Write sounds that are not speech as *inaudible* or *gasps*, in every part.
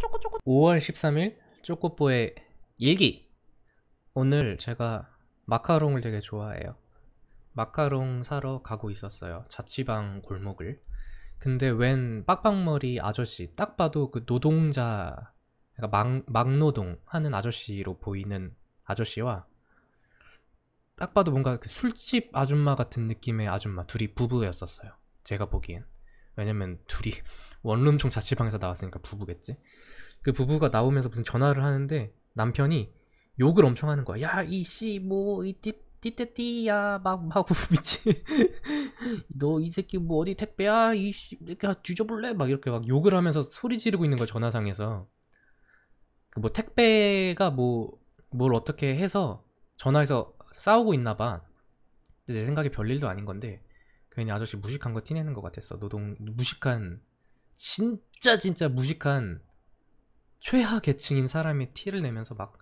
쪼꼬쪼꼬 5월 13일 쪼꼬뽀의 일기 오늘 제가 마카롱을 되게 좋아해요 마카롱 사러 가고 있었어요 자취방 골목을 근데 웬 빡빡머리 아저씨 딱 봐도 그 노동자 그러니까 막, 막노동 하는 아저씨로 보이는 아저씨와 딱 봐도 뭔가 그 술집 아줌마 같은 느낌의 아줌마 둘이 부부였었어요 제가 보기엔 왜냐면 둘이 원룸총 자취방에서 나왔으니까 부부겠지. 그 부부가 나오면서 무슨 전화를 하는데 남편이 욕을 엄청 하는 거야. 야, 이 씨, 뭐, 이 띠, 띠띠띠야 막, 막, 미치. *laughs* 너 이 새끼 뭐 어디 택배야? 이 씨, 이렇게 뒤져볼래? 막 이렇게 막 욕을 하면서 소리 지르고 있는 거야, 전화상에서. 그 뭐 택배가 뭐, 뭘 어떻게 해서 전화해서 싸우고 있나 봐. 내 생각에 별일도 아닌 건데, 괜히 아저씨 무식한 거 티내는 것 같았어. 노동, 무식한 진짜 진짜 무식한 최하 계층인 사람이 티를 내면서 막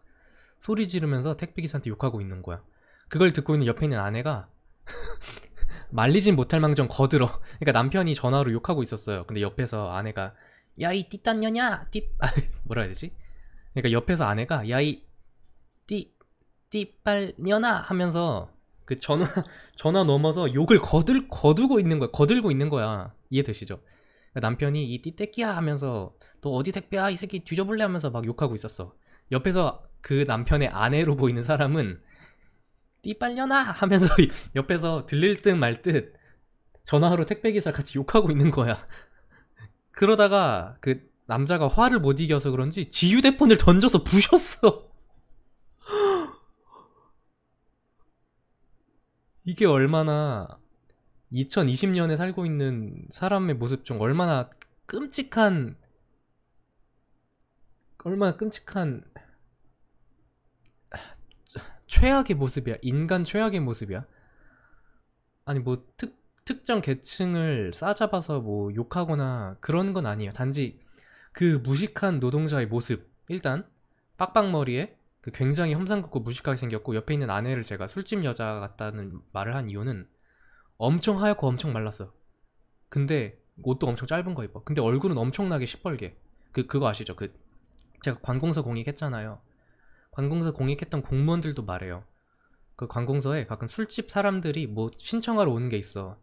소리 지르면서 택배기사한테 욕하고 있는 거야. 그걸 듣고 있는 옆에 있는 아내가 *laughs* 말리진 못할 망정 거들어. 그러니까 남편이 전화로 욕하고 있었어요. 근데 옆에서 아내가 야이 띠딴 년야 띠 아, *laughs* 뭐라 해야 되지? 그러니까 옆에서 아내가 야이 띠 띠빨 년아 하면서 그 전화 전화 넘어서 욕을 거들 거두고 있는 거야. 거들고 있는 거야. 이해되시죠? 그러니까 남편이 이 띠떼끼야 하면서 또 어디 택배야 이 새끼 뒤져볼래 하면서 막 욕하고 있었어. 옆에서 그 남편의 아내로 보이는 사람은 띠 빨려나 하면서 *laughs* 옆에서 들릴 듯 말 듯 전화로 택배기사 같이 욕하고 있는 거야. *laughs* 그러다가 그 남자가 화를 못 이겨서 그런지 지 휴대폰을 던져서 부셨어. *gasps* 이게 얼마나 2020년에 살고 있는 사람의 모습 중 얼마나 끔찍한 얼마나 끔찍한 최악의 모습이야. 인간 최악의 모습이야. 아니 뭐 특, 특정 계층을 싸잡아서 뭐 욕하거나 그런 건 아니에요. 단지 그 무식한 노동자의 모습. 일단 빡빡머리에 그 굉장히 험상궂고 무식하게 생겼고 옆에 있는 아내를 제가 술집 여자 같다는 말을 한 이유는 엄청 하얗고 엄청 말랐어. 근데 옷도 엄청 짧은 거 입어. 근데 얼굴은 엄청나게 시뻘게. 그 그거 아시죠? 그 제가 관공서 공익했잖아요. 관공서 공익했던 공무원들도 말해요. 그 관공서에 가끔 술집 사람들이 뭐 신청하러 오는 게 있어.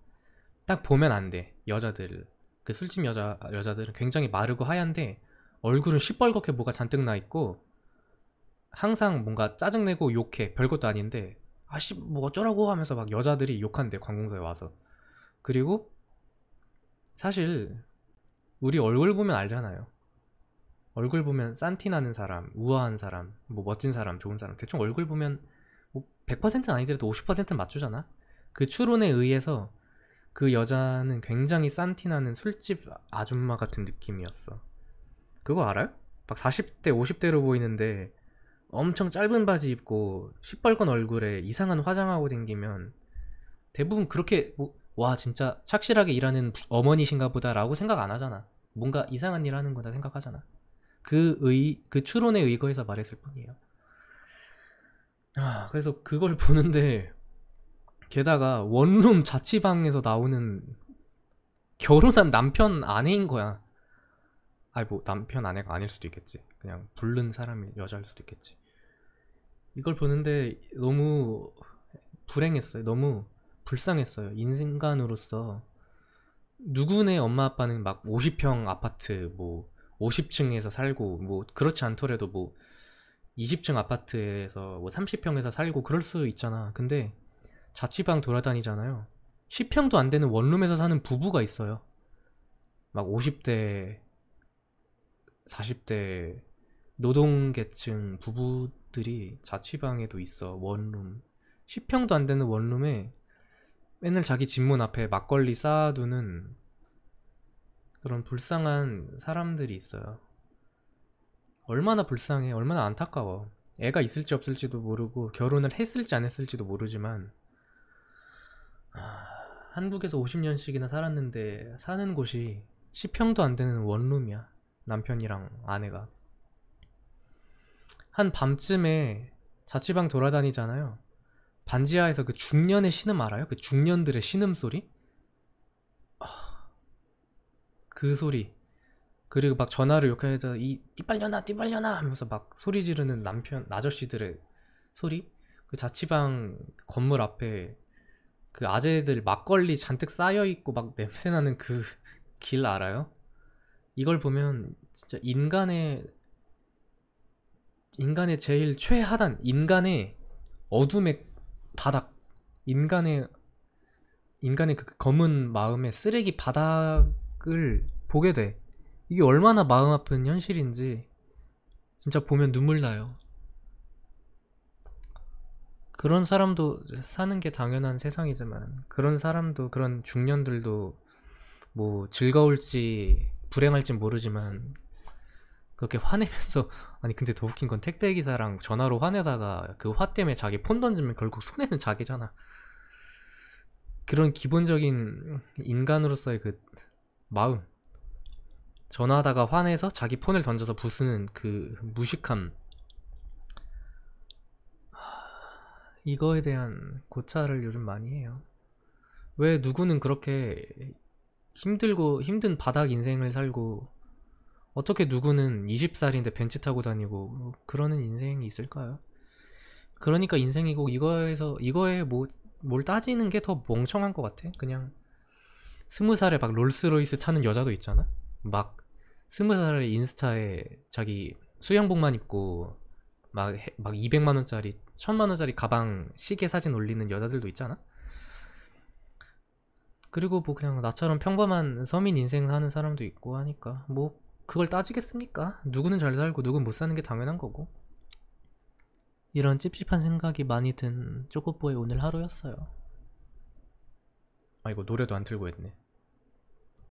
딱 보면 안 돼. 여자들. 그 술집 여자 여자들은 굉장히 마르고 하얀데 얼굴은 시뻘겋게 뭐가 잔뜩 나 있고 항상 뭔가 짜증내고 욕해. 별것도 아닌데 아씨 뭐 어쩌라고 하면서 막 여자들이 욕한대 관공서에 와서 그리고 사실 우리 얼굴 보면 알잖아요 얼굴 보면 싼티 나는 사람 우아한 사람 뭐 멋진 사람 좋은 사람 대충 얼굴 보면 뭐 100%는 아니더라도 50%는 맞추잖아 그 추론에 의해서 그 여자는 굉장히 싼티 나는 술집 아줌마 같은 느낌이었어 그거 알아요? 막 40대 50대로 보이는데 엄청 짧은 바지 입고 시뻘건 얼굴에 이상한 화장하고 댕기면 대부분 그렇게 뭐, 와 진짜 착실하게 일하는 어머니신가 보다라고 생각 안 하잖아. 뭔가 이상한 일 하는 거다 생각하잖아. 그 의, 그 추론에 의거해서 말했을 뿐이에요. 아, 그래서 그걸 *laughs* 보는데, 게다가 원룸 자취방에서 나오는 결혼한 남편 아내인 거야. 아이 뭐, 남편 아내가 아닐 수도 있겠지. 그냥 부른 사람이 여자일 수도 있겠지. 이걸 보는데 너무 불행했어요. 너무 불쌍했어요. 인생관으로서 누구네 엄마 아빠는 막 50평 아파트 뭐 50층에서 살고 뭐 그렇지 않더라도 뭐 20층 아파트에서 뭐 30평에서 살고 그럴 수 있잖아. 근데 자취방 돌아다니잖아요. 10평도 안 되는 원룸에서 사는 부부가 있어요. 막 50대 40대 노동계층 부부들이 자취방에도 있어 원룸 10평도 안 되는 원룸에 맨날 자기 집문 앞에 막걸리 쌓아두는 그런 불쌍한 사람들이 있어요 얼마나 불쌍해 얼마나 안타까워 애가 있을지 없을지도 모르고 결혼을 했을지 안 했을지도 모르지만 아, 한국에서 50년씩이나 살았는데 사는 곳이 10평도 안 되는 원룸이야 남편이랑 아내가 한 밤쯤에 자취방 돌아다니잖아요. 반지하에서 그 중년의 신음 알아요? 그 중년들의 신음 소리? 아, 그 소리. 그리고 막 전화를 욕해서 이 띠빨려나 띠빨려나 하면서 막 소리 지르는 남편 아저씨들의 소리. 그 자취방 건물 앞에 그 아재들 막걸리 잔뜩 쌓여 있고 막 냄새 나는 그 길 *laughs* 알아요? 이걸 보면 진짜 인간의 인간의 제일 최하단 인간의 어둠의 바닥 인간의 인간의 그 검은 마음의 쓰레기 바닥을 보게 돼 이게 얼마나 마음 아픈 현실인지 진짜 보면 눈물 나요 그런 사람도 사는 게 당연한 세상이지만 그런 사람도 그런 중년들도 뭐 즐거울지 불행할지 모르지만 그렇게 화내면서 *laughs* 아니 근데 더 웃긴 건 택배 기사랑 전화로 화내다가 그 화 때문에 자기 폰 던지면 결국 손해는 자기잖아. 그런 기본적인 인간으로서의 그 마음. 전화하다가 화내서 자기 폰을 던져서 부수는 그 무식함. 이거에 대한 고찰을 요즘 많이 해요. 왜 누구는 그렇게 힘들고 힘든 바닥 인생을 살고 어떻게 누구는 20살인데 벤츠 타고 다니고 뭐 그러는 인생이 있을까요? 그러니까 인생이고 이거에서 이거에 뭐 뭘 따지는 게 더 멍청한 것 같아. 그냥 스무 살에 막 롤스로이스 타는 여자도 있잖아. 막 스무 살에 인스타에 자기 수영복만 입고 막막 막 200만 원짜리, 1000만 원짜리 가방 시계 사진 올리는 여자들도 있잖아. 그리고 뭐 그냥 나처럼 평범한 서민 인생 사는 사람도 있고 하니까 뭐 그걸 따지겠습니까? 누구는 잘 살고 누구는못 사는 게 당연한 거고. 이런 찝찝한 생각이 많이 든 쪼꼬보의 오늘 하루였어요. 아이거 노래도 안 틀고 했네.